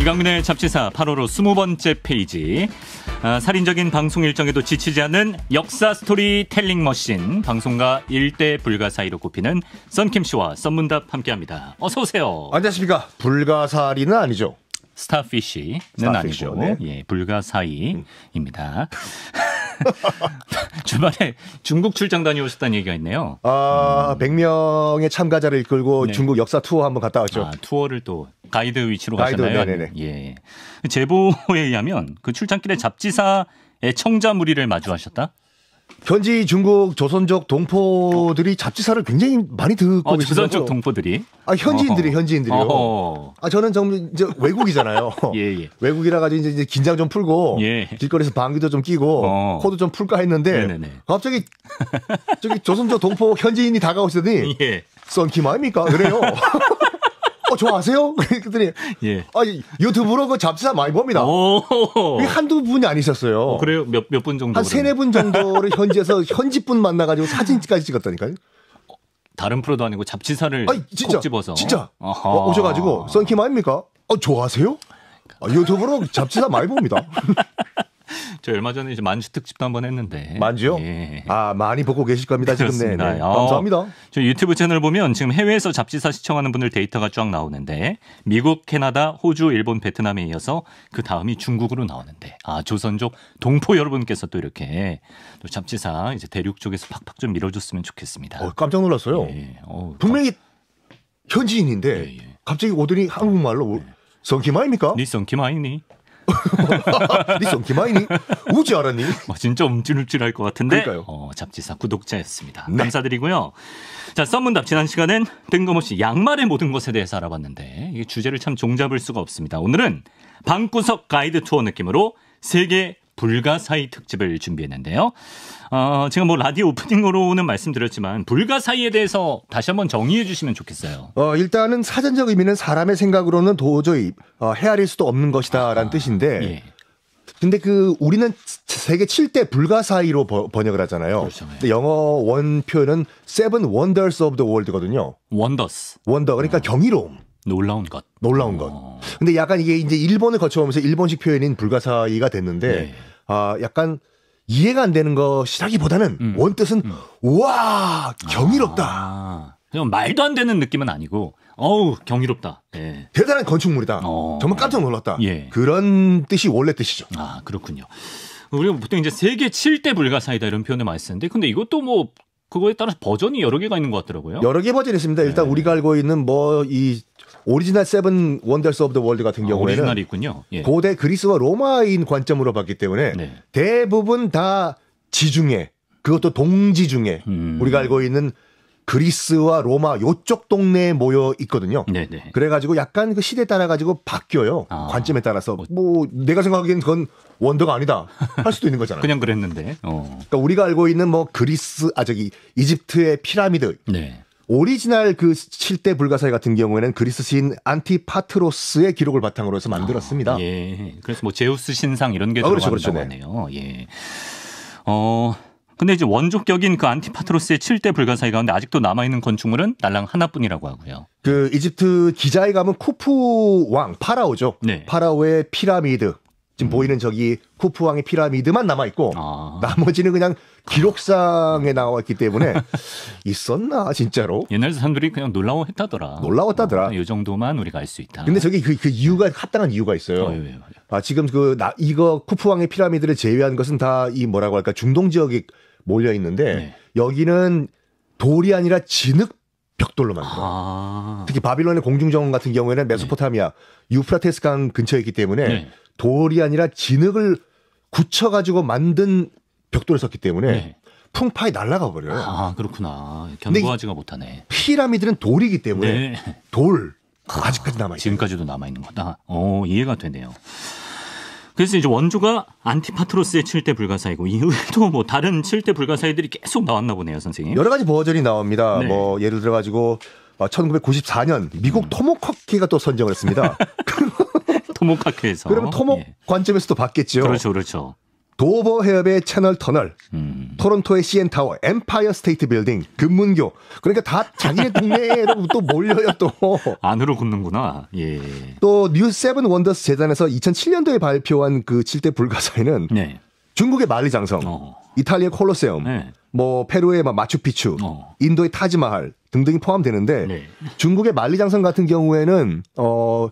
이강민의 잡지사 8월호 20번째 페이지. 아, 살인적인 방송 일정에도 지치지 않는 역사 스토리 텔링 머신 방송가 일대 불가사의로 꼽히는 썬킴 씨와 썬문답 함께합니다. 어서 오세요. 안녕하십니까. 불가사리는 아니죠. 스타피쉬는 스타피쉬아니죠 네. 예, 불가사의입니다. 음. 주말에 중국 출장 다녀오셨다는 얘기가 있네요. 아, 음. 100명의 참가자를 이끌고 네. 중국 역사 투어 한번 갔다 왔죠. 아, 투어를 또 가이드 위치로 가이드, 가셨나요? 네네네. 네, 네. 예. 예. 그 제보에 의하면 그 출장길에 잡지사 애청자 무리를 마주하셨다? 현지 중국 조선족 동포들이 잡지사를 굉장히 많이 듣고 어, 계요 조선족 동포들이? 아 현지인들이 현지인들이요. 어허. 아 저는 좀 이제 외국이잖아요. 예, 예. 외국이라 가지고 이제 긴장 좀 풀고 예. 길거리에서 방귀도 좀 끼고 어. 코도 좀 풀까 했는데 네네네. 네, 갑자기 저기 조선족 동포 현지인이 다가오시더니 예. 썬키마입니까? 그래요. 어, 좋아하세요? 그랬더니, 예. 아, 유튜브로 그 잡지사 많이 봅니다. 이 한두 분이 아니셨어요. 어, 그래요? 몇, 몇 분 정도? 한 세 네 분 정도를 현지에서 현지분 만나가지고 사진까지 찍었다니까요. 어, 다른 프로도 아니고 잡지사를 아니, 진짜, 집어서. 진짜. 아 오셔가지고, 썬킴 아닙니까? 어, 좋아하세요? 아, 유튜브로 잡지사 많이 봅니다. 저 얼마 전에 이제 만주 특집도 한 번 했는데. 만주요? 예. 아 많이 보고 계실 겁니다 지금. 네, 네. 어, 감사합니다. 어, 저 유튜브 채널 보면 지금 해외에서 잡지사 시청하는 분들 데이터가 쫙 나오는데 미국, 캐나다, 호주, 일본, 베트남에 이어서 그 다음이 중국으로 나오는데 아 조선족 동포 여러분께서 또 이렇게 또 잡지사 이제 대륙 쪽에서 팍팍 좀 밀어줬으면 좋겠습니다. 어, 깜짝 놀랐어요. 예. 어, 분명히 현지인인데 예, 예. 갑자기 오더니 한국말로 네. 성키마입니까? 니 네, 성키마이니? 리송 김아인이 우지 않았니? 뭐 진짜 움찔움찔할 것 같은데. 그러니까요. 어, 잡지사 구독자였습니다. 네. 감사드리고요. 자, 썸문답 지난 시간엔 뜬금없이 양말의 모든 것에 대해서 알아봤는데 이 주제를 참 종잡을 수가 없습니다. 오늘은 방구석 가이드 투어 느낌으로 세계 불가사의 특집을 준비했는데요. 어, 제가 뭐 라디오 오프닝으로는 말씀드렸지만 불가사의에 대해서 다시 한번 정의해 주시면 좋겠어요. 어, 일단은 사전적 의미는 사람의 생각으로는 도저히 어, 헤아릴 수도 없는 것이다라는 아, 뜻인데 예. 근데 그 우리는 세계 7대 불가사의로 번역을 하잖아요. 그렇죠. 예. 근데 영어 원 표현은 Seven Wonders of the World거든요. Wonders. Wonder 그러니까 어. 경이로움. 놀라운 것. 놀라운 것. 어. 근데 약간 이게 이제 일본을 거쳐오면서 일본식 표현인 불가사의가 됐는데 네. 아 약간 이해가 안 되는 것이라기보다는 음. 원뜻은 음. 우와 경이롭다. 아, 그냥 말도 안 되는 느낌은 아니고 어우 경이롭다. 예. 대단한 건축물이다. 어. 정말 깜짝 놀랐다. 예. 그런 뜻이 원래 뜻이죠. 아 그렇군요. 우리가 보통 이제 세계 7대 불가사이다 이런 표현을 많이 쓰는데 근데 이것도 뭐 그거에 따라서 버전이 여러 개가 있는 것 같더라고요. 여러 개 버전이 있습니다. 일단 네. 우리가 알고 있는 뭐 이 오리지널 세븐 원더스 오브 더 월드 같은 아, 경우에는 아, 오리지널이 있군요. 예. 고대 그리스와 로마인 관점으로 봤기 때문에 네. 대부분 다 지중해 그것도 동지중해 음. 우리가 알고 있는 그리스와 로마 요쪽 동네에 모여 있거든요. 네네. 네. 그래가지고 약간 그 시대에 따라 가지고 바뀌어요. 아. 관점에 따라서 뭐, 뭐 내가 생각하기엔 그건 원더가 아니다 할 수도 있는 거잖아요. 그냥 그랬는데. 어. 그러니까 우리가 알고 있는 뭐 그리스 아 저기 이집트의 피라미드. 네. 오리지널 그 7대 불가사의 같은 경우에는 그리스 신 안티파트로스의 기록을 바탕으로 해서 만들었습니다. 아, 예. 그래서 뭐 제우스 신상 이런 게 아, 들어가는 그렇죠, 그렇죠. 네 예. 어 근데 이제 원조격인 그 안티파트로스의 7대 음. 불가사의 가운데 아직도 남아있는 건축물은 날랑 하나뿐이라고 하고요. 그 이집트 기자에 가면 쿠프 왕 파라오죠. 네. 파라오의 피라미드 지금 음. 보이는 저기 쿠프 왕의 피라미드만 남아 있고 아. 나머지는 그냥 기록상에 나와있기 때문에 있었나 진짜로 옛날 사람들이 그냥 놀라워했다더라 놀라웠다더라 어, 이 정도만 우리가 알 수 있다 근데 저기 그, 그 이유가 합당한 이유가 있어요 어, 예, 예. 아 지금 그 나, 이거 쿠프 왕의 피라미드를 제외한 것은 다 이 뭐라고 할까 중동 지역의 몰려 있는데 네. 여기는 돌이 아니라 진흙 벽돌로 만들어. 아. 특히 바빌론의 공중정원 같은 경우에는 네. 메소포타미아 유프라테스 강 근처에 있기 때문에 네. 돌이 아니라 진흙을 굳혀 가지고 만든 벽돌을 썼기 때문에 네. 풍파에 날아가 버려요. 아 그렇구나. 견고하지가 못하네. 피라미드는 돌이기 때문에 네. 돌 아, 아직까지 남아 있 지금까지도 남아 있는 거다. 어 이해가 되네요. 그래서 이제 원조가 안티파트로스의 칠대 불가사이고 이후에도 뭐 다른 칠대 불가사이들이 계속 나왔나 보네요, 선생님. 여러 가지 버전이 나옵니다. 네. 뭐 예를 들어 가지고 1994년 어, 미국 음. 토모카키가또 선정을 했습니다. 토모카케에서. 그러면 토목 예. 관점에서도 봤겠죠. 그렇죠, 그렇죠. 도버 해협의 채널 터널, 음. 토론토의 CN 타워, 엠파이어 스테이트 빌딩, 금문교. 그러니까 다 자기네 동네로 또 몰려요 또. 안으로 굽는구나. 예. 또뉴 세븐 원더스 재단에서 2007년도에 발표한 그칠대 불가사에는 네. 중국의 만리장성, 어. 이탈리아 콜로세움, 네. 뭐 페루의 마추피추 어. 인도의 타지마할 등등이 포함되는데 네. 중국의 만리장성 같은 경우에는 어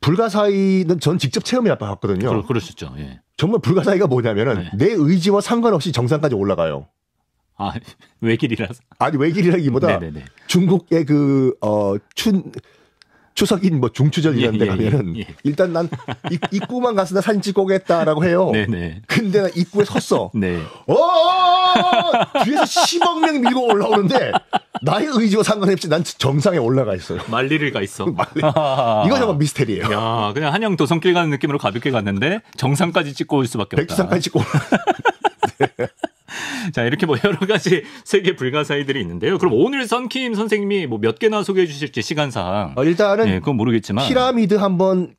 불가사의는 전 직접 체험해 봤거든요. 그럴, 그럴 수 있죠. 예. 정말 불가사의가 뭐냐면은 네. 내 의지와 상관없이 정상까지 올라가요. 아 외길이라서 아니 외길이라기보다 중국의 그어춘 추석인 뭐 중추절 이런 예, 데 예, 가면은 예, 예. 일단 난 입, 구만 가서 나 사진 찍고 오겠다라고 해요. 네네. 네. 근데 나 입구에 섰어. 네. 어! 뒤에서 10억 명 밀고 올라오는데 나의 의지와 상관없이 난 정상에 올라가 있어요. 말리를 가 있어. 말리. 이거 정말 미스테리예요. 야, 그냥 한양 도성길 가는 느낌으로 가볍게 갔는데 정상까지 찍고 올 수밖에 없다. 백두산까지 찍고 올라. 네. 자, 이렇게 뭐 여러 가지 세계 불가사의들이 있는데요. 그럼 오늘 선킴 선생님이 뭐 몇 개나 소개해 주실지 시간상. 어, 일단은 예, 그건 모르겠지만 피라미드 한번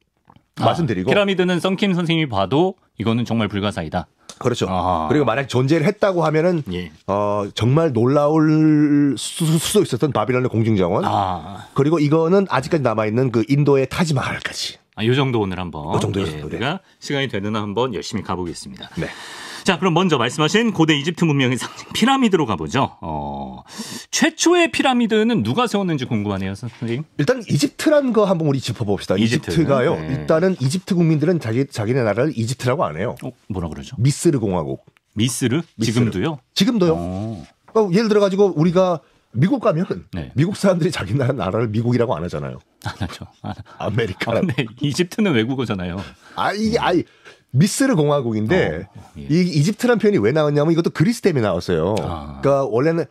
아, 말씀드리고 피라미드는 선킴 선생님이 봐도 이거는 정말 불가사이다. 그렇죠. 아. 그리고 만약 존재를 했다고 하면은 예. 어 정말 놀라울 수도 있었던 바빌론의 공중정원. 아. 그리고 이거는 아직까지 남아 있는 그 인도의 타지마할까지. 아, 요 정도 오늘 한번. 요정도 예, 우리가 시간이 되는 한 한번 열심히 가보겠습니다. 네. 자, 그럼 먼저 말씀하신 고대 이집트 문명의 상징 피라미드로 가보죠. 어, 최초의 피라미드는 누가 세웠는지 궁금하네요, 선생님. 일단 이집트란 거 한번 우리 짚어봅시다. 이집트. 가요 네. 일단은 이집트 국민들은 자기 자기네 나라를 이집트라고 안 해요. 어, 뭐라 그러죠? 미스르 공화국. 미스르? 미스르? 지금도요? 지금도요. 어. 어, 예를 들어 가지고 우리가 미국 가면 네. 미국 사람들이 자기 나라 나라를 미국이라고 안 하잖아요. 안 하죠. 안 아메리카. 아, 근데 네. 이집트는 외국어잖아요. 아 이게 아이 미스르 공화국인데 어, 예. 이 이집트란 표현이 왜 나왔냐면 이것도 그리스 때문에 나왔어요. 아. 그러니까 원래는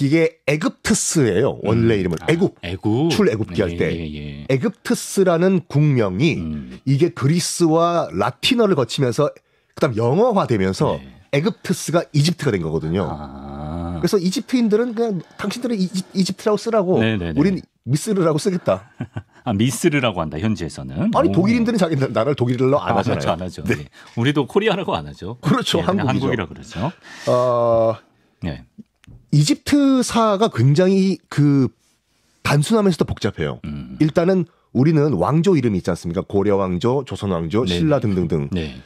이게 에급트스예요. 원래 음. 이름은 애국, 아, 출애굽기 할 예, 때. 예, 예. 에급트스라는 국명이 음. 이게 그리스와 라틴어를 거치면서 그다음 영어화되면서 예. 네. 에급트스가 이집트가 된 거거든요. 아. 그래서 이집트인들은 그냥 당신들은 이집, 트라고 쓰라고 네, 네, 우린 미스르라고 쓰겠다. 아, 미스르라고 한다 현지에서는. 아니 오. 독일인들은 자기 나라를 독일로 안 아, 하잖아요. 안 하죠. 네. 네. 우리도 코리아라고 안 하죠. 그렇죠. 네, 한국이죠. 한국이라 그러죠. 어... 네. 이집트사가 굉장히 그 단순하면서도 복잡해요. 음. 일단은 우리는 왕조 이름이 있지 않습니까? 고려 왕조, 조선 왕조, 네. 신라 등등등. 네.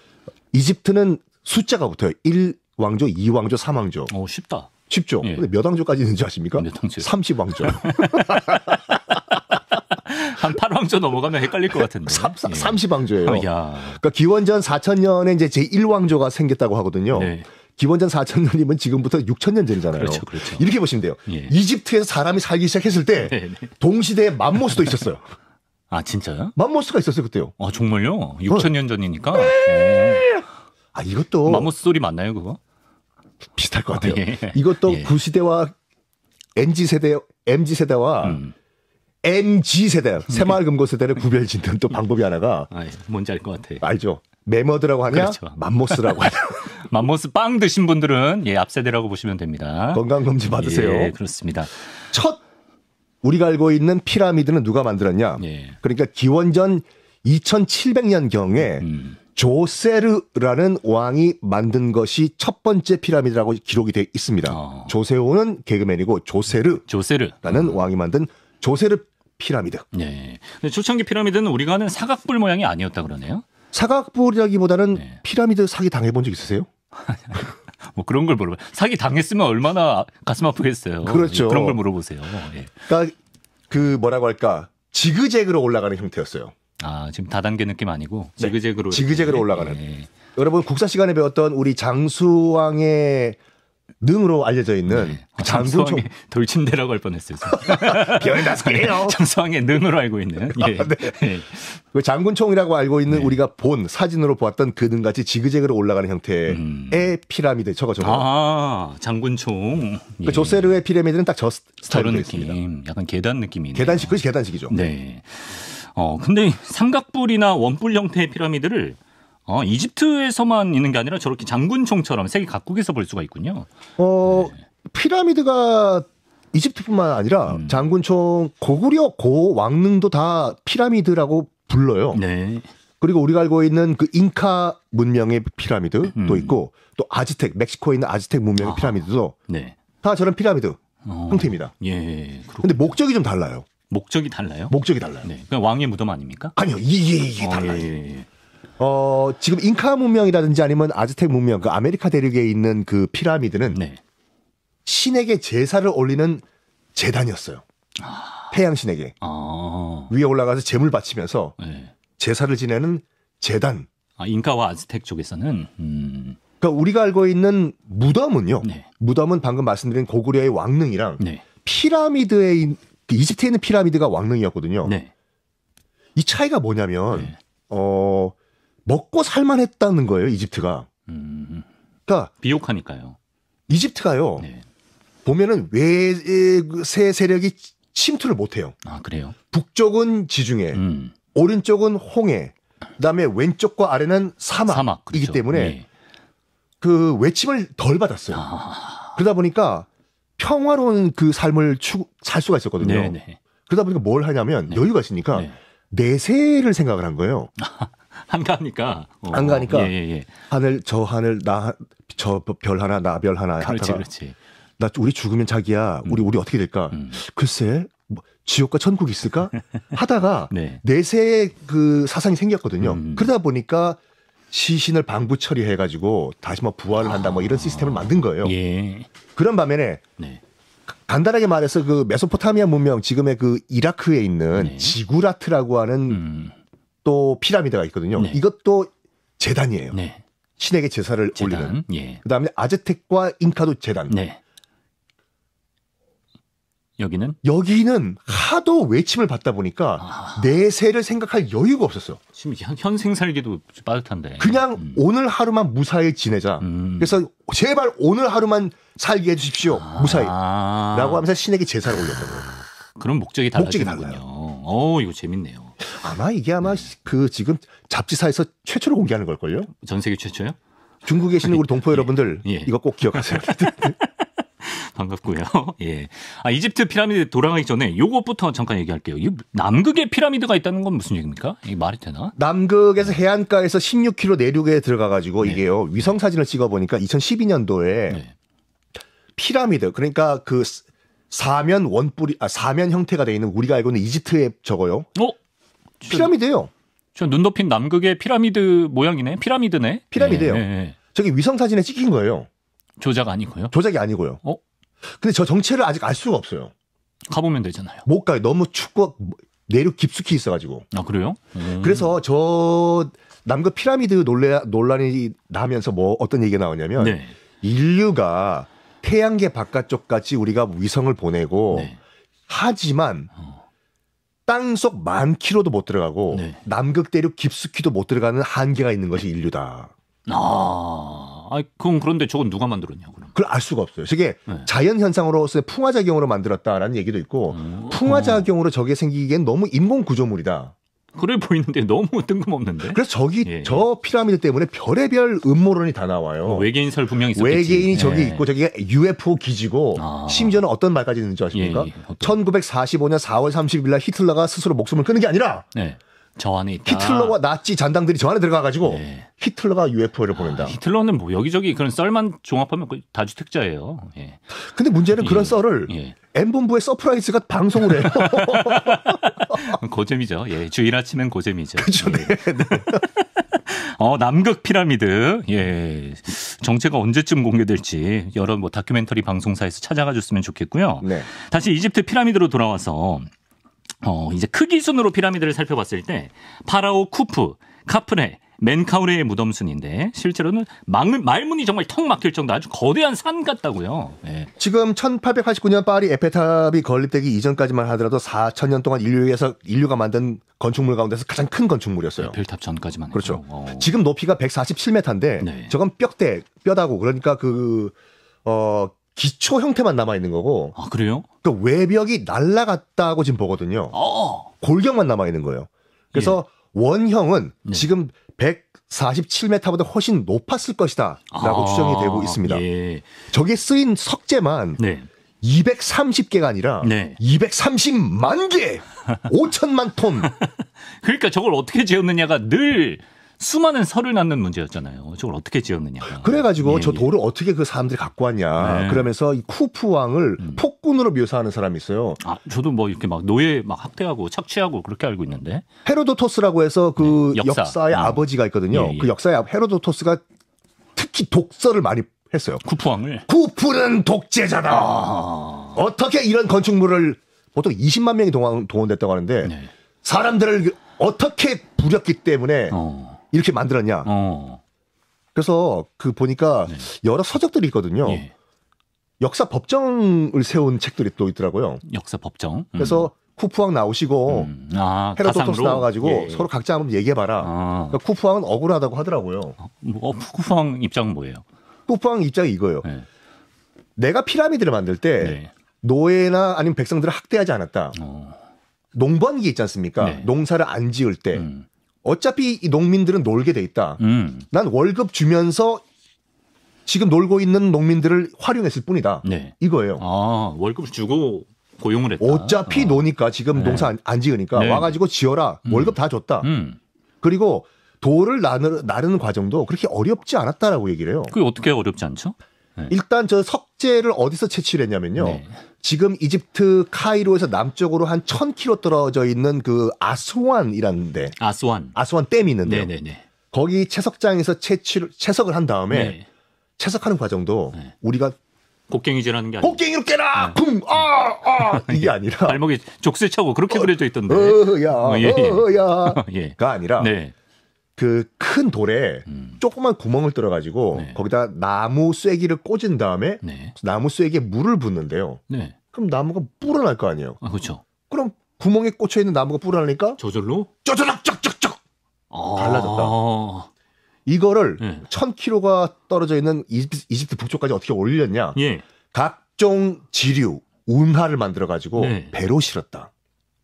이집트는 숫자가 붙어요. 1 왕조, 2 왕조, 3 왕조. 어, 쉽다. 쉽죠. 예. 근데 몇 왕조까지 있는지 아십니까? 몇 왕조? 30 왕조. 한 8왕조 넘어가면 헷갈릴 것 같은데. 3, 시방조예요 어, 그러니까 기원전 4천년에 이제 제1왕조가 생겼다고 하거든요. 네. 기원전 4천년이면 지금부터 6천년 전이잖아요. 그렇죠, 그렇죠. 이렇게 보시면 돼요. 예. 이집트에서 사람이 살기 시작했을 때 네, 네. 동시대에 맘모스도 있었어요. 아 진짜요? 맘모스가 있었어요 그때요. 아 정말요? 6천년 어. 전이니까. 네. 아 이것도 맘모스 소리 맞나요 그거? 비슷할 것 같아요. 아, 예. 이것도 예. 구시대와 예. NG 세대, MG 세대와 음. MG 세대, 네. 새마을 금고 세대를 구별 짓는 또 방법이 하나가 아, 예. 뭔지 알 것 같아. 요 알죠. 메머드라고 하냐, 그렇죠. 맘모스라고 하냐. 맘모스 빵 드신 분들은 예 앞세대라고 보시면 됩니다. 건강 검진 받으세요. 예, 그렇습니다. 첫 우리가 알고 있는 피라미드는 누가 만들었냐? 예. 그러니까 기원전 2,700년 경에 음. 조세르라는 왕이 만든 것이 첫 번째 피라미드라고 기록이 돼 있습니다. 어. 조세호는 개그맨이고 조세르, 조세르. 라는 어. 왕이 만든 조세르 피라미드. 네. 초창기 피라미드는 우리가 아는 사각뿔 모양이 아니었다 그러네요. 사각뿔이라기보다는 네. 피라미드 사기 당해본 적 있으세요? 뭐 그런 걸 물어봐. 사기 당했으면 얼마나 가슴 아프겠어요. 그렇죠. 그런 걸 물어보세요. 예. 그러니까 그 뭐라고 할까 지그재그로 올라가는 형태였어요. 아 지금 다단계 느낌 아니고 지그재그로 네. 지그재그로 올라가는. 예. 여러분 국사 시간에 배웠던 우리 장수왕의 능으로 알려져 있는 네. 그 아, 장군총 돌침대라고 할 뻔했어요. 별이 다섯 개요. 장수왕의 능으로 알고 있는. 아, 예. 아, 네. 예. 그 장군총이라고 알고 있는 네. 우리가 본 사진으로 보았던 그 능같이 지그재그로 올라가는 형태의 음. 피라미드 저거 저거. 아 장군총. 그 예. 그 조세르의 피라미드는 딱 저 스타일로 있습니다. 약간 계단 느낌이네 계단식 그것이 계단식이죠. 네. 어 근데 삼각뿔이나 원뿔 형태의 피라미드를 어, 이집트에서만 있는 게 아니라 저렇게 장군총처럼 세계 각국에서 볼 수가 있군요. 어, 네. 피라미드가 이집트뿐만 아니라 음. 장군총 고구려 고 왕릉도 다 피라미드라고 불러요. 네. 그리고 우리가 알고 있는 그 잉카 문명의 피라미드도 음. 있고 또 아즈텍 멕시코에 있는 아즈텍 문명의 아. 피라미드도 네. 다 저런 피라미드 어. 형태입니다. 예. 예, 예. 그런데 목적이 좀 달라요. 목적이 달라요? 목적이 달라요. 네. 그냥 왕의 무덤 아닙니까? 아니요. 이게 이게 어, 달라요. 예, 어, 지금 잉카 문명이라든지 아니면 아즈텍 문명, 그 아메리카 대륙에 있는 그 피라미드는 네. 신에게 제사를 올리는 재단이었어요. 아. 태양 신에게. 아. 위에 올라가서 제물 바치면서 네. 제사를 지내는 재단. 아, 잉카와 아즈텍 쪽에서는 음. 그러니까 우리가 알고 있는 무덤은요. 네. 무덤은 방금 말씀드린 고구려의 왕릉이랑 네. 피라미드에 있, 그 이집트에 있는 피라미드가 왕릉이었거든요. 네. 이 차이가 뭐냐면 네. 어 먹고 살만했다는 거예요 이집트가. 음. 그러니까 비옥하니까요. 이집트가요. 네. 보면은 외세 세력이 침투를 못해요. 아 그래요? 북쪽은 지중해, 음. 오른쪽은 홍해, 그다음에 왼쪽과 아래는 사막이기 사막, 그렇죠. 때문에 네. 그 외침을 덜 받았어요. 아. 그러다 보니까 평화로운 그 삶을 추, 살 수가 있었거든요. 네네. 네. 그러다 보니까 뭘 하냐면 네. 여유가 있으니까 네. 내세를 생각을 한 거예요. 안 가니까. 어. 안 가니까. 예, 예, 예. 하늘 저 하늘 나 저 별 하나 나 별 하나. 그렇지, 하다가, 그렇지. 나 우리 죽으면 자기야. 음. 우리 음. 우리 어떻게 될까? 음. 글쎄. 뭐, 지옥과 천국이 있을까 하다가 네. 내세의 그 사상이 생겼거든요. 음. 그러다 보니까 시신을 방부 처리해가지고 다시 뭐 부활을 한다 뭐 이런 아. 시스템을 만든 거예요. 예. 그런 반면에 네. 간단하게 말해서 그 메소포타미아 문명 지금의 그 이라크에 있는 네. 지구라트라고 하는 음. 또 피라미드가 있거든요. 네. 이것도 재단이에요. 네. 신에게 제사를 재단, 올리는. 예. 그다음에 아즈텍과 잉카도 재단. 네. 여기는 여기는 하도 외침을 받다 보니까 아. 내세를 생각할 여유가 없었어요. 지금 현생 살기도 빠듯한데. 그냥 음. 오늘 하루만 무사히 지내자. 음. 그래서 제발 오늘 하루만 살게 해주십시오. 아. 무사히.라고 하면서 신에게 제사를 올렸다고요. 그런 목적이 달라지군요. 목적이 달라요. 어, 이거 재밌네요. 아마 이게 아마 네. 그 지금 잡지사에서 최초로 공개하는 걸걸요? 전 세계 최초요? 중국에 계시는 우리 동포 예. 여러분들 예. 이거 꼭 기억하세요. 반갑고요. 예. 아, 이집트 피라미드 돌아가기 전에 요것부터 잠깐 얘기할게요. 이 남극에 피라미드가 있다는 건 무슨 얘기입니까? 이게 말이 되나? 남극에서 해안가에서 16km 내륙에 들어가 가지고 네. 이게요. 위성 사진을 찍어 보니까 2012년도에 네. 피라미드 그러니까 그 사면 원뿌리아 사면 형태가 되어 있는 우리가 알고 있는 이집트의 저거요. 어? 피라미드예요. 저 눈높인 남극의 피라미드 모양이네. 피라미드네. 피라미드예요. 예, 예, 예. 저기 위성 사진에 찍힌 거예요. 조작 아니고요. 조작이 아니고요. 어? 근데 저 정체를 아직 알 수가 없어요. 가보면 되잖아요. 못 가요. 너무 축고 내륙 깊숙이 있어가지고. 아 그래요? 음. 그래서 저 남극 피라미드 논란, 논란이 나면서 뭐 어떤 얘기가 나오냐면 네. 인류가 태양계 바깥쪽까지 우리가 위성을 보내고 네. 하지만 어. 땅속 만 키로도 못 들어가고 네. 남극 대륙 깊숙이도 못 들어가는 한계가 있는 것이 인류다. 아, 아 그건 그런데 저건 누가 만들었냐 그럼? 그걸 알 수가 없어요. 저게 네. 자연 현상으로서 의 풍화작용으로 만들었다라는 얘기도 있고 음. 풍화작용으로 저게 생기기엔 너무 인공 구조물이다. 그래 보이는데 너무 뜬금없는데. 그래서 저기 예. 저 피라미드 때문에 별의별 음모론이 다 나와요. 어, 외계인설 분명히 있었겠지. 외계인이 저기 예. 있고 저기가 UFO 기지고 아. 심지어는 어떤 말까지 있는지 아십니까? 예. 1945년 4월 30일 날 히틀러가 스스로 목숨을 끊는 게 아니라 네. 저 안에 있다. 히틀러와 나치 잔당들이 저 안에 들어가가지고 네. 히틀러가 UFO를 보낸다. 아, 히틀러는 뭐 여기저기 그런 썰만 종합하면 다주택자예요. 예. 근데 문제는 그런 예. 썰을 엠본부의 예. 서프라이즈가 방송을 해요. 음, 고잼이죠. 예, 주일 아침엔 고잼이죠. 그렇죠. 네. 예. 어, 남극 피라미드. 예. 정체가 언제쯤 공개될지 여러 뭐 다큐멘터리 방송사에서 찾아가 줬으면 좋겠고요. 네. 다시 이집트 피라미드로 돌아와서 어, 이제 크기 순으로 피라미드를 살펴봤을 때 파라오 쿠프, 카프네 맨카우레의 무덤순인데 실제로는 말문이 정말 턱 막힐 정도 아주 거대한 산 같다고요. 네. 지금 1889년 파리 에펠탑이 건립되기 이전까지만 하더라도 4 0 0 0년 동안 인류에서 인류가 만든 건축물 가운데서 가장 큰 건축물이었어요. 에펠탑 전까지만 그렇죠. 오. 어. 지금 높이가 147m인데 네. 저건 뼈대 뼈다고 그러니까 그 어. 기초 형태만 남아 있는 거고. 아 그래요? 그 그러니까 외벽이 날라갔다고 지금 보거든요. 어. 골격만 남아 있는 거예요. 그래서 예. 원형은 네. 지금 147m보다 훨씬 높았을 것이다라고 아, 추정이 되고 있습니다. 예. 저게 쓰인 석재만 네. 230개가 아니라 네. 230만 개, 5천만 톤. 그러니까 저걸 어떻게 재웠느냐가 늘 수많은 설을 낳는 문제였잖아요. 저걸 어떻게 지었느냐. 그래가지고 예, 저 돌을 예. 어떻게 그 사람들이 갖고 왔냐. 네. 그러면서 이 쿠프 왕을 음. 폭군으로 묘사하는 사람이 있어요. 아, 저도 뭐 이렇게 막 노예 막 학대하고 착취하고 그렇게 알고 있는데. 헤로도토스라고 해서 그 네, 역사. 의 음. 아버지가 있거든요. 예, 예. 그 역사의 헤로도토스가 특히 독서를 많이 했어요. 쿠프 왕을. 쿠프는 독재자다. 아. 어떻게 이런 건축물을 보통 20만 명이 동원, 동원됐다고 하는데 네. 사람들을 어떻게 부렸기 때문에 어. 이렇게 만들었냐. 어. 그래서 그 보니까 네. 여러 서적들이 있거든요. 예. 역사 법정을 세운 책들이 또 있더라고요. 역사 법정. 음. 그래서 쿠프왕 나오시고 음. 아, 헤로도토스 나와가지고 예. 서로 각자 한번 얘기해봐라. 아. 그러니까 쿠프왕은 억울하다고 하더라고요. 어, 쿠프왕 입장은 뭐예요? 쿠프왕 입장이 이거예요. 네. 내가 피라미드를 만들 때 네. 노예나 아니면 백성들을 학대하지 않았다. 어. 농번기 있지 않습니까? 네. 농사를 안 지을 때 음. 어차피 이 농민들은 놀게 돼 있다. 음. 난 월급 주면서 지금 놀고 있는 농민들을 활용했을 뿐이다. 네. 이거예요. 아, 월급 주고 고용을 했다. 어차피 어. 노니까 지금 네. 농사 안, 안 지으니까 네. 와가지고 지어라. 음. 월급 다 줬다. 음. 그리고 돌을 나르, 나르는 과정도 그렇게 어렵지 않았다라고 얘기를 해요. 그게 어떻게 어렵지 않죠? 네. 일단 저 석재를 어디서 채취를 했냐면요. 네. 지금 이집트 카이로에서 남쪽으로 한 1000km 떨어져 있는 그 아스완이라는 데. 아스완. 아스완 댐이 있는데 네네네. 네. 거기 채석장에서 채취를 채석을 한 다음에 네. 채석하는 과정도 우리가 곡괭이질하는 게 아니라 곡괭이로 깨라 네. 쿵! 아! 아! 이게 아니라 발목에 족쇄 차고 그렇게 어, 그려져 있던데 어야 어야 어, 예. 어, 예. 가 아니라 네. 그큰 돌에 음. 조그만 구멍을 뚫어 가지고 네. 거기다 나무 쐐기를 꽂은 다음에 네. 나무 쐐기에 물을 붓는데요. 네. 그럼 나무가 불어날 거 아니에요. 아, 그렇죠. 그럼 구멍에 꽂혀 있는 나무가 불어나니까 저절로 쪼저럭 쩍쩍쩍 아~ 갈라졌다. 이거를 네. 1000km가 떨어져 있는 이집트, 이집트 북쪽까지 어떻게 올렸냐? 예. 각종 지류, 운하를 만들어 가지고 네. 배로 실었다.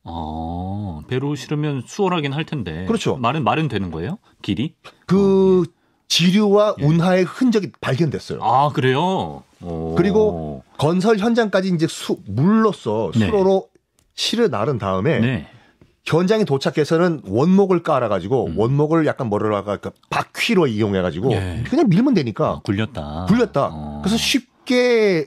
어, 배로 실으면 수월하긴 할 텐데. 그렇죠. 말은 말은 되는 거예요? 길이? 그 어. 지류와 예. 운하의 흔적이 발견됐어요. 아 그래요? 오. 그리고 건설 현장까지 이제 수 물로써 네. 수로로 네. 실을 나른 다음에 네. 현장에 도착해서는 원목을 깔아가지고 음. 원목을 약간 뭐라 할까 그 바퀴로 이용해가지고 예. 그냥 밀면 되니까 아, 굴렸다. 굴렸다. 어. 그래서 쉽게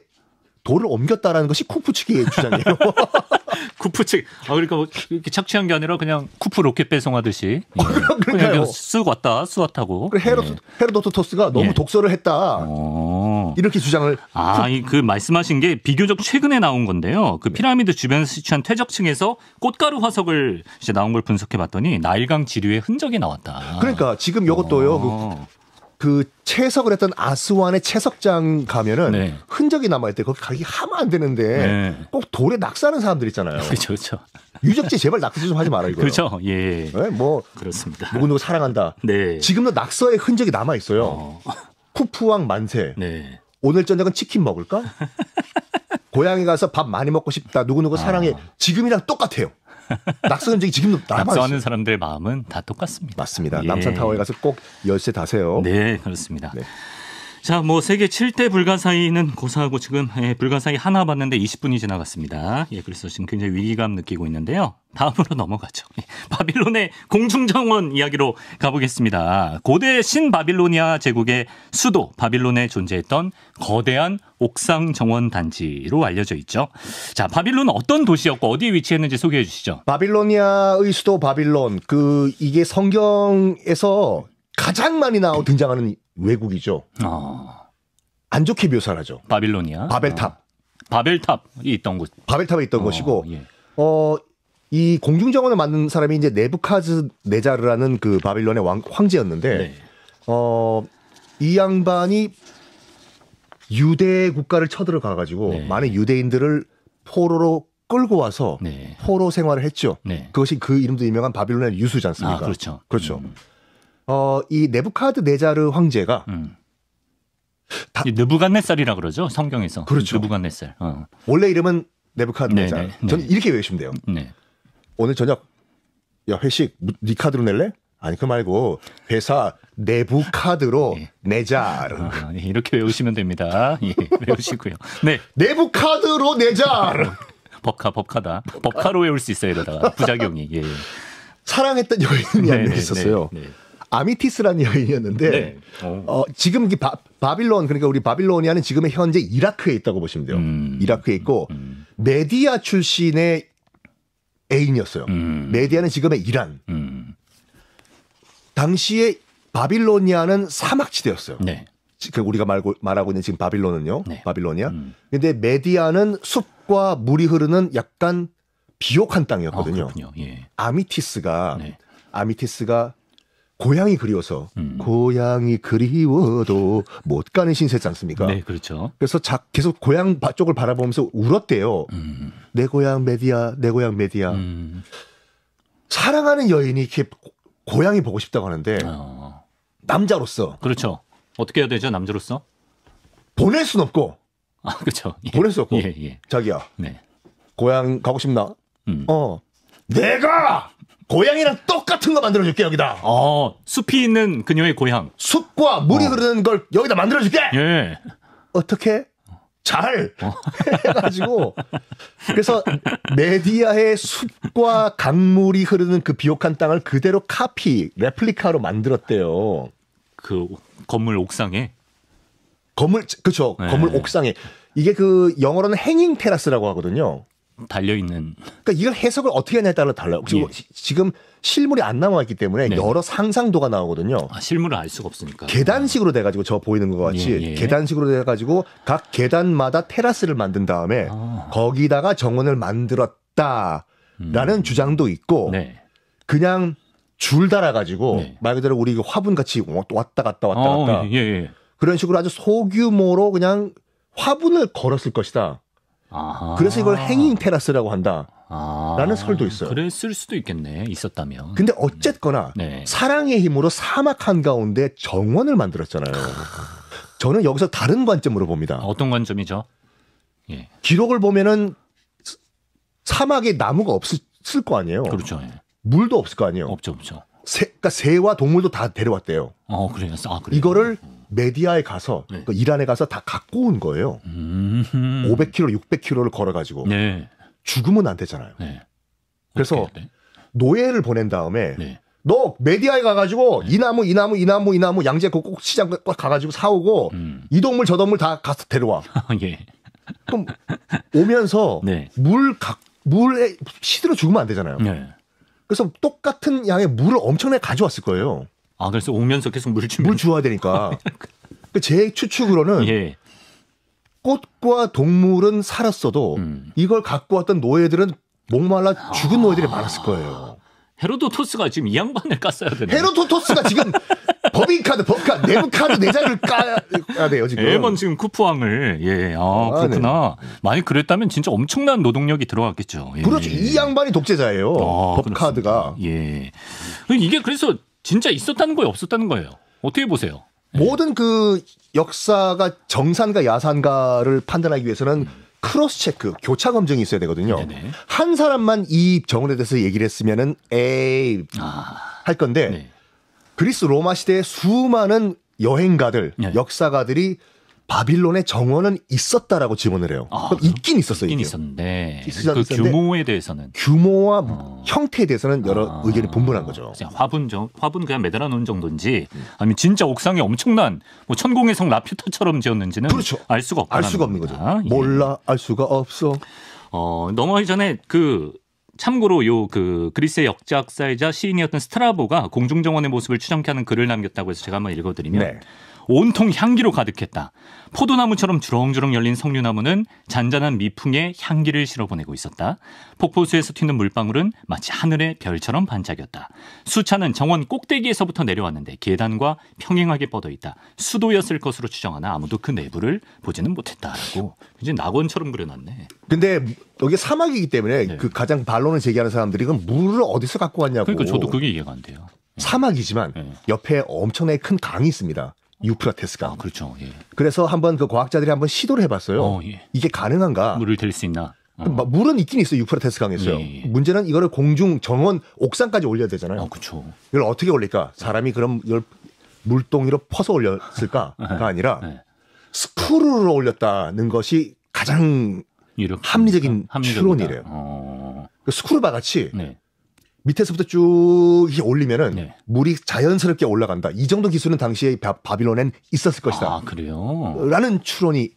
돌을 옮겼다라는 것이 쿠프치기의 주장이에요. 쿠프책. 아 그러니까 뭐 이렇게 착취한 게 아니라 그냥 쿠프 로켓 배송하듯이 어, 예. 그냥 쓰고 왔다 쓰 왔다고. 그 헤로도, 예. 헤로도토스가 너무 예. 독서를 했다. 어. 이렇게 주장을. 아그 말씀하신 게 비교적 최근에 나온 건데요. 그 네. 피라미드 주변 수치한 퇴적층에서 꽃가루 화석을 이제 나온 걸 분석해 봤더니 나일강 지류의 흔적이 나왔다. 그러니까 지금 이것도요. 그 어. 그그 채석을 했던 아스완의 채석장 가면은 네. 흔적이 남아있대. 거기 가기 하면 안 되는데 네. 꼭 돌에 낙서하는 사람들 있잖아요. 그렇죠, 그렇죠. 유적지 제발 낙서 좀 하지 말아 이거. 그렇죠, 예. 네, 뭐 그렇습니다. 누구 누구 사랑한다. 네. 지금도 낙서의 흔적이 남아 있어요. 어. 쿠푸왕 만세. 네. 오늘 저녁은 치킨 먹을까? 고향에 가서 밥 많이 먹고 싶다. 누구누구 사랑해. 아. 지금이랑 똑같아요. 낙서는 저기 지금도 낙서하는 사람들의 마음은 다 똑같습니다. 맞습니다. 예. 남산타워에 가서 꼭 열쇠 다세요. 네, 그렇습니다. 네. 자, 뭐 세계 7대 불가 사의는 고사하고 지금 예, 불가 사의 하나 봤는데 20분이 지나갔습니다. 예, 그래서 지금 굉장히 위기감 느끼고 있는데요. 다음으로 넘어가죠. 예, 바빌론의 공중정원 이야기로 가보겠습니다. 고대 신바빌로니아 제국의 수도 바빌론에 존재했던 거대한 옥상 정원 단지로 알려져 있죠. 자, 바빌론은 어떤 도시였고 어디에 위치했는지 소개해 주시죠. 바빌로니아의 수도 바빌론 그 이게 성경에서 가장 많이 나오 등장하는 외국이죠. 아. 안 좋게 묘사를 하죠. 바빌로니아. 바벨탑. 아. 바벨탑이 있던 곳. 바벨탑에 있던 어, 것이고 예. 어, 이 공중정원을 만든 사람이 이제 네부카즈 네자르라는 그 바빌론의 왕, 황제였는데 네. 어, 이 양반이 유대 국가를 쳐들어가 가지고 네. 많은 유대인들을 포로로 끌고 와서 네. 포로 생활을 했죠. 네. 그것이 그 이름도 유명한 바빌론의 유수지 않습니까? 아, 그렇죠. 그렇죠. 음. 어, 이 네부카드네자르 황제가 음. 다... 느부갓네살이라 그러죠 성경에서 그렇죠 느부갓네살 어. 원래 이름은 네부카드네 네, 네자르 전 이렇게 외우시면 돼요 네. 오늘 저녁 야 회식 니 네 카드로 낼래? 아니 그 말고 회사 내부 카드로 네. 예. 내자 아, 예, 이렇게 외우시면 됩니다 예, 외우시고요 네 내부 카드로 내자 르 법카 법카다 법카로 외울 수 있어요 이러다가 부작용이 예. 사랑했던 여인이 한 네, 있었어요 네네. 아미티스라는 여인이었는데 네. 어, 어 지금 바, 바빌론 그러니까 우리 바빌로니아는 지금의 현재 이라크에 있다고 보시면 돼요. 음. 이라크에 있고 음. 메디아 출신의 애인이었어요. 음. 메디아는 지금의 이란. 음. 당시에 바빌로니아는 사막지대였어요. 네. 그 우리가 말고, 말하고 있는 지금 바빌론은요. 네. 바빌로니아. 음. 근데 메디아는 숲과 물이 흐르는 약간 비옥한 땅이었거든요. 아, 예. 아미티스가 네. 아미티스가 고향이 그리워서 음. 고향이 그리워도 못 가는 신세지 않습니까? 네, 그렇죠. 그래서 자, 계속 고향 쪽을 바라보면서 울었대요. 음. 내 고향 메디아, 내 고향 메디아. 음. 사랑하는 여인이 이렇게 고향이 보고 싶다고 하는데 어. 남자로서 그렇죠. 어떻게 해야 되죠, 남자로서? 보낼 순 없고. 아, 그렇죠. 예. 보낼 수 없고. 예, 예. 자기야. 네. 고향 가고 싶나? 음. 어. 내가 고양이랑 똑같은 거 만들어줄게 여기다. 어, 숲이 있는 그녀의 고향. 숲과 물이 어. 흐르는 걸 여기다 만들어줄게. 예. 어떻게? 잘 어. 해가지고 그래서 메디아의 숲과 강물이 흐르는 그 비옥한 땅을 그대로 카피 레플리카로 만들었대요. 그 건물 옥상에 건물 그쵸 네. 건물 옥상에 이게 그 영어로는 행잉 테라스라고 하거든요. 달려 있는. 그러니까 이걸 해석을 어떻게 하냐에 따라 달라요. 예. 지금 실물이 안 남아 있기 때문에 네. 여러 상상도가 나오거든요. 아, 실물을 알 수가 없으니까. 계단식으로 돼 가지고 저 보이는 것 같이 예, 예. 계단식으로 돼 가지고 각 계단마다 테라스를 만든 다음에 아. 거기다가 정원을 만들었다라는 음. 주장도 있고 네. 그냥 줄 달아 가지고 네. 말 그대로 우리 그 화분 같이 어, 왔다 갔다 왔다 아, 갔다. 예, 예. 그런 식으로 아주 소규모로 그냥 화분을 걸었을 것이다. 그래서 이걸 행잉 테라스라고 한다. 라는 아, 설도 있어요. 그랬을 수도 있겠네. 있었다면. 근데 어쨌거나 네. 사랑의 힘으로 사막 한가운데 정원을 만들었잖아요. 저는 여기서 다른 관점으로 봅니다. 어떤 관점이죠? 예. 기록을 보면은 사막에 나무가 없을 거 아니에요. 그렇죠. 예. 물도 없을 거 아니에요. 없죠, 없죠. 새, 그러니까 새와 동물도 다 데려왔대요. 어, 그래요. 아, 그래요. 이거를 음. 메디아에 가서 네. 그 이란에 가서 다 갖고 온 거예요. 음. 500km, 600km를 걸어가지고 네. 죽으면 안 되잖아요. 네. 그래서 노예를 보낸 다음에 네. 너 메디아에 가가지고 네. 이 나무, 이 나무, 이 나무, 이 나무 양재 그꼭 시장 그 가가지고 사오고 음. 이 동물 저 동물 다 가서 데려와. 예. 그럼 오면서 네. 물 각, 물에 시들어 죽으면 안 되잖아요. 그래서 똑같은 양의 물을 엄청나게 가져왔을 거예요. 아 그래서 오면서 계속 물을 주면 물 주어야 되니까. 그 제 추측으로는 예. 꽃과 동물은 살았어도 음. 이걸 갖고 왔던 노예들은 목말라 죽은 아... 노예들이 많았을 거예요. 헤로도토스가 지금 이 양반을 깠어야 되네. 헤로도토스가 지금 법인카드, 법카드, 내부카드 내자를 네 까야 돼요 지금. 일본 지금 쿠왕을 예, 예. 아, 아, 그렇구나. 네. 만약 그랬다면 진짜 엄청난 노동력이 들어갔겠죠. 예. 그렇죠. 이 양반이 독재자예요. 아, 법카드가. 그렇습니다. 예. 이게 그래서 진짜 있었다는 거예요, 없었다는 거예요. 어떻게 보세요? 네. 모든 그 역사가 정산과 야산가를 판단하기 위해서는 음. 크로스 체크, 교차 검증이 있어야 되거든요. 네네. 한 사람만 이 정원에 대해서 얘기를 했으면은 에이 아. 할 건데 네. 그리스 로마 시대의 수많은 여행가들, 네. 역사가들이 바빌론의 정원은 있었다라고 지문을 해요. 아, 있긴 있었어요. 있긴 있었는데 그 규모에 대해서는 규모와 어. 형태에 대해서는 여러 아. 의견이 분분한 거죠. 화분 정, 화분 그냥 매달아 놓은 정도인지 아니면 진짜 옥상에 엄청난 뭐 천공의 성 라퓨타처럼 지었는지는 그렇죠. 알 수가 없다. 알 수가 없는 거죠. 예. 몰라 알 수가 없어. 어 넘어가기 전에 그 참고로 요 그 그리스의 역작사이자 시인이었던 스트라보가 공중정원의 모습을 추정케 하는 글을 남겼다고 해서 제가 한번 읽어드리면. 네. 온통 향기로 가득했다. 포도나무처럼 주렁주렁 열린 석류나무는 잔잔한 미풍의 향기를 실어보내고 있었다. 폭포수에서 튀는 물방울은 마치 하늘의 별처럼 반짝였다. 수차는 정원 꼭대기에서부터 내려왔는데 계단과 평행하게 뻗어있다. 수도였을 것으로 추정하나 아무도 그 내부를 보지는 못했다라고 이제 낙원처럼 그려놨네. 근데 여기 사막이기 때문에 네. 그 가장 반론을 제기하는 사람들이 그 물을 어디서 갖고 왔냐고. 그러니까 저도 그게 이해가 안 돼요. 네. 사막이지만 네. 옆에 엄청나게 큰 강이 있습니다. 유프라테스강. 아, 그렇죠. 예. 그래서 한번 그 과학자들이 한번 시도를 해봤어요. 어, 예. 이게 가능한가? 물을 댈수 있나? 어. 물은 있긴 있어요. 유프라테스 강에서요. 예, 예, 예. 문제는 이거를 공중 정원 옥상까지 올려야 되잖아요. 어, 그렇죠. 이걸 어떻게 올릴까? 사람이 그럼 이걸 물동이로 퍼서 올렸을까가 네. 아니라 네. 스크루로 올렸다는 것이 가장 합리적인 추론이래요. 어... 그 스크루바 같이 네. 밑에서부터 쭉 올리면은 네. 물이 자연스럽게 올라간다. 이 정도 기술은 당시에 바, 빌론엔 있었을 것이다. 아, 그래요? 라는 추론이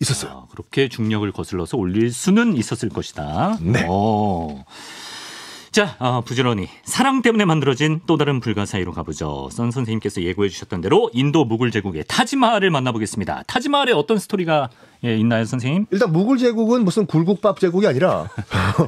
있었어요. 아, 그렇게 중력을 거슬러서 올릴 수는 있었을 것이다. 네. 오. 자, 아, 부지런히 사랑 때문에 만들어진 또 다른 불가 사의로 가보죠. 선 선생님께서 예고해 주셨던 대로 인도 무굴 제국의 타지마을을 만나보겠습니다. 타지마을에 어떤 스토리가 예, 있나요, 선생님? 일단 무굴 제국은 무슨 굴국밥 제국이 아니라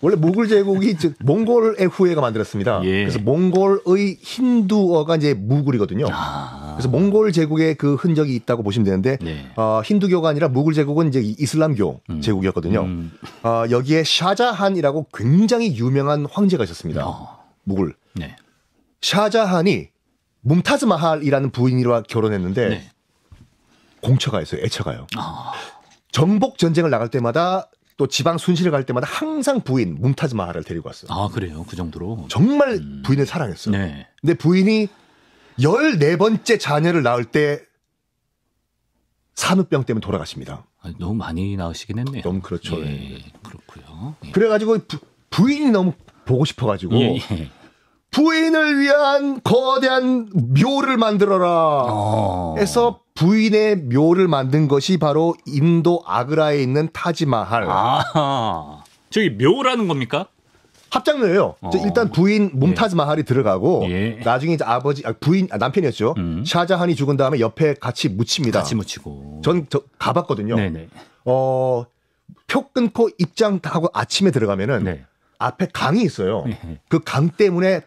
원래 모골 제국이 즉 몽골의 후예가 만들었습니다. 예. 그래서 몽골의 힌두어가 이제 무굴이거든요. 아. 그래서 몽골 제국의 그 흔적이 있다고 보시면 되는데 예. 어, 힌두교가 아니라 무굴 제국은 이제 이슬람교 음. 제국이었거든요. 음. 어, 여기에 샤자한이라고 굉장히 유명한 황제가 있었습니다. 어. 무굴. 네. 샤자한이 뭄타즈 마할이라는 부인이랑 결혼했는데 네. 공처가 있어요. 애처가요. 아. 정복 전쟁을 나갈 때마다 또 지방 순시을갈 때마다 항상 부인 뭄타즈 마하를 데리고 왔어요. 아 그래요? 그 정도로 정말 음. 부인을 사랑했어요. 네. 근데 부인이 14번째 자녀를 낳을 때 산후병 때문에 돌아가십니다. 아, 너무 많이 나으시긴 했네요. 너무 그렇죠. 예, 예, 그렇고요. 예. 그래가지고 부, 인이 너무 보고 싶어가지고 예, 예. 부인을 위한 거대한 묘를 만들어라 어. 해서 부인의 묘를 만든 것이 바로 인도 아그라에 있는 타지마할. 아, 저기 묘라는 겁니까? 합장료예요. 어. 일단 부인 뭄타즈마할이 예. 들어가고 예. 나중에 이제 아버지 아, 부인 아, 남편이었죠. 음. 샤자한이 죽은 다음에 옆에 같이 묻힙니다. 같이 묻히고. 전 저, 가봤거든요. 네네. 어, 표 끊고 입장 하고 아침에 들어가면은 네. 앞에 강이 있어요. 네. 예. 그강 때문에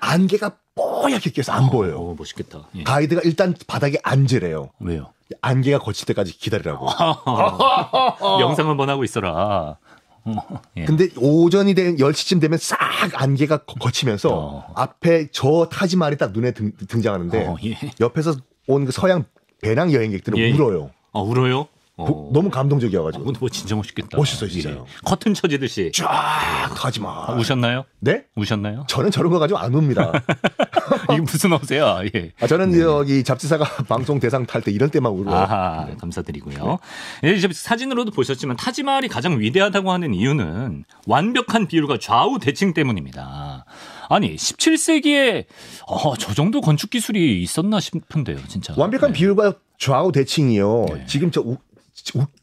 안개가 뽀얗게 껴서 안 보여요. 오, 어, 멋있겠다. 예. 가이드가 일단 바닥에 앉으래요. 왜요? 안개가 걷힐 때까지 기다리라고. 영상 한번 하고 있어라. 음, 예. 근데 오전이 된 10시쯤 되면 싹 안개가 걷히면서 어. 앞에 저 타지말이 딱 눈에 등, 장하는데 어, 예. 옆에서 온그 서양 배낭 여행객들은 예. 예. 울어요. 아, 울어요? 어. 너무 감동적이어가지고. 아, 뭐, 뭐 진짜 멋있겠다. 멋있어요, 진짜. 예. 커튼 쳐지듯이. 쫙하지 마. 아, 우셨나요? 네? 우셨나요? 저는 저런 거 가지고 안 웁니다. 이게 무슨 어세요? 아, 예. 아, 저는 네. 여기 잡지사가 방송 대상 탈 때 이럴 때만 울어요. 아하, 네. 감사드리고요. 네. 예, 이 사진으로도 보셨지만 타지마할이 가장 위대하다고 하는 이유는 완벽한 비율과 좌우 대칭 때문입니다. 아니 17세기에 어, 저 정도 건축 기술이 있었나 싶은데요, 진짜. 완벽한 네. 비율과 좌우 대칭이요. 네. 지금 저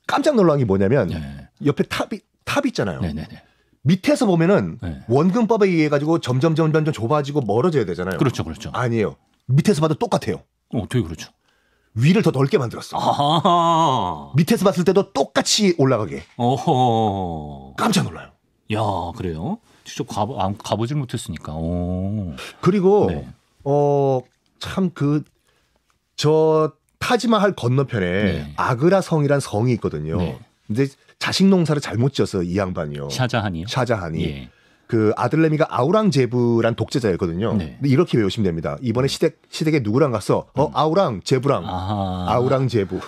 깜짝 놀란 게 뭐냐면 네 옆에 탑이 탑 있잖아요. 네네네. 네, 네. 밑에서 보면은 네. 원근법에 의해 가지고 점점 점점 점 좁아지고 멀어져야 되잖아요. 그렇죠, 그렇죠. 아니에요. 밑에서 봐도 똑같아요. 어, 어떻게 그렇죠? 위를 더 넓게 만들었어. 아하. 밑에서 봤을 때도 똑같이 올라가게. 어허. 깜짝 놀라요. 야, 그래요? 직접 가보, 안, 아, 가보질 못했으니까. 오. 그리고, 네. 어, 참 그, 저 타지마할 건너편에 네. 아그라 성이란 성이 있거든요. 네. 근데 자식 농사를 잘못 지어서 이 양반이요. 샤자한이요. 샤자한이. 예. 그 아들내미가 아우랑제브란 독재자였거든요. 네. 근데 이렇게 외우시면 됩니다. 이번에 네. 시댁 시댁에 누구랑 갔어? 어 음. 아우랑 제브랑 아하. 우랑 제브.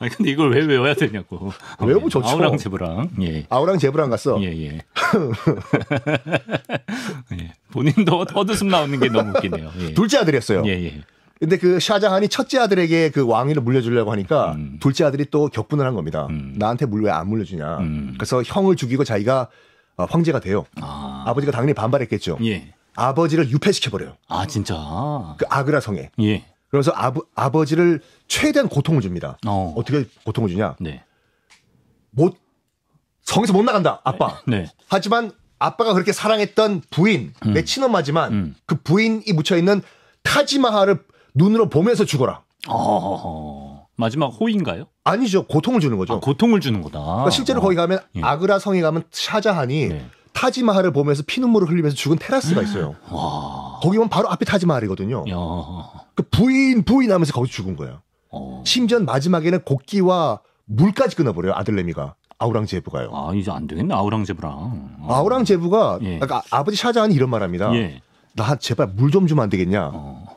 아 근데 이걸 왜 외워야 되냐고. 외우면 좋죠. 아우랑 제브랑. 예. 아우랑 제브랑 갔어. 예. 예. 예. 본인도 헛웃음 나오는 게 너무 웃기네요. 예. 둘째 아들이었어요. 예, 예. 근데 그 샤자한이 첫째 아들에게 그 왕위를 물려주려고 하니까 음. 둘째 아들이 또 격분을 한 겁니다. 음. 나한테 물 왜 안 물려주냐. 음. 그래서 형을 죽이고 자기가 어, 황제가 돼요. 아. 버지가 당연히 반발했겠죠. 예. 아버지를 유폐시켜버려요. 아, 진짜? 그 아그라 성에. 예. 그래서 아버, 아버지를 최대한 고통을 줍니다. 어. 떻게 고통을 주냐? 네. 못, 성에서 못 나간다, 아빠. 네. 하지만 아빠가 그렇게 사랑했던 부인, 내 음. 친엄마지만 음. 그 부인이 묻혀있는 타지마하을 눈으로 보면서 죽어라. 어... 마지막 호인가요? 아니죠. 고통을 주는 거죠. 아, 고통을 주는 거다. 그러니까 실제로 어. 거기 가면 예. 아그라 성에 가면 샤자하니 네. 타지마할을 보면서 피눈물을 흘리면서 죽은 테라스가 음. 있어요. 와. 거기면 보 바로 앞에 타지마할이거든요. 그 부인 부인하면서 거기 서 죽은 거예요. 어. 심지어 마지막에는 곡기와 물까지 끊어버려요 아들내미가 아우랑제브가요. 아 이제 안 되겠네 아우랑제브랑. 어. 아. 우랑제브가 예. 그까 그러니까 아버지 샤자하니 이런 말합니다. 예. 나 제발 물 좀 주면 안 되겠냐. 어.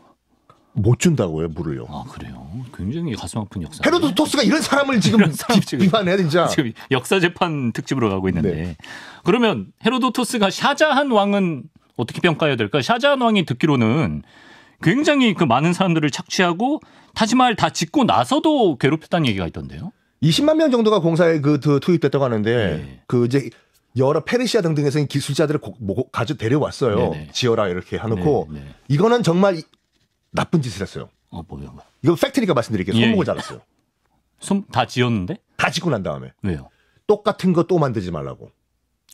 못 준다고요 물을요. 아 그래요. 굉장히 가슴 아픈 역사. 헤로도 토스가 이런 사람을 지금 이 사람 비, 판해 진짜. 지금 역사 재판 특집으로 가고 있는데 네. 그러면 헤로도토스가 샤자한 왕은 어떻게 평가해야 될까? 샤자한 왕이 듣기로는 굉장히 그 많은 사람들을 착취하고 타지말 다 짓고 나서도 괴롭혔다는 얘기가 있던데요. 20만 명 정도가 공사에 그, 그 투입됐다고 하는데 네. 그 이제 여러 페르시아 등등에서 기술자들을 고, 뭐, 고, 가져 데려왔어요. 네네. 네. 지어라 이렇게 해놓고 네네. 네. 이거는 정말 나쁜 짓을 했어요. 어, 뭐요? 이거 팩트니까 말씀드릴게요. 손목을 예, 예. 잘랐어요. 손 다 지었는데? 다 짓고 난 다음에. 왜요? 똑같은 거 또 만들지 말라고.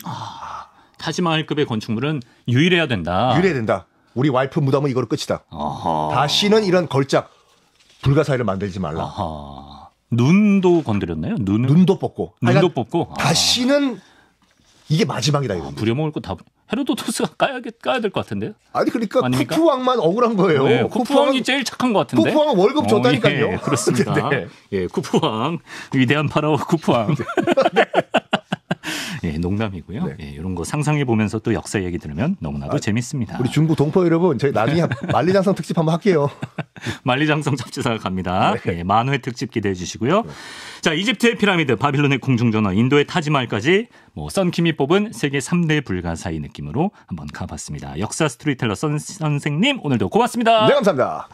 아, 타지마을급의 건축물은 유일해야 된다. 유일해야 된다. 우리 와이프 무덤은 이거로 끝이다. 아하. 다시는 이런 걸작 불가사의를 만들지 말라. 아하. 눈도 건드렸나요? 눈 눈도 뽑고. 눈도 뽑고. 아. 다시는 이게 마지막이다 이거. 아, 부려먹을 거 다. 헤로도토스가 까야 까야 될 것 같은데요? 아니 그러니까 아닙니까? 쿠프 왕만 억울한 거예요. 네, 쿠프 왕이 제일 착한 것 같은데. 쿠프 왕은 월급 어, 줬다니까요. 예, 그렇습니다. 네. 예, 쿠프 왕 위대한 파라오 쿠프 왕. 네. 예, 농담이고요. 네. 예, 이런 거 상상해 보면서 또 역사 얘기 들으면 너무나도 아, 재밌습니다. 우리 중부 동포 여러분, 저희 나중에 만리장성 특집 한번 할게요. 만리장성 잡지사가 갑니다. 네. 예, 만회 특집 기대해 주시고요. 네. 자, 이집트의 피라미드, 바빌론의 궁중전화, 인도의 타지말까지뭐 썬킴이 뽑은 세계 3대 불가사의 느낌으로 한번 가봤습니다. 역사 스토리텔러 선생님 오늘도 고맙습니다. 네, 감사합니다.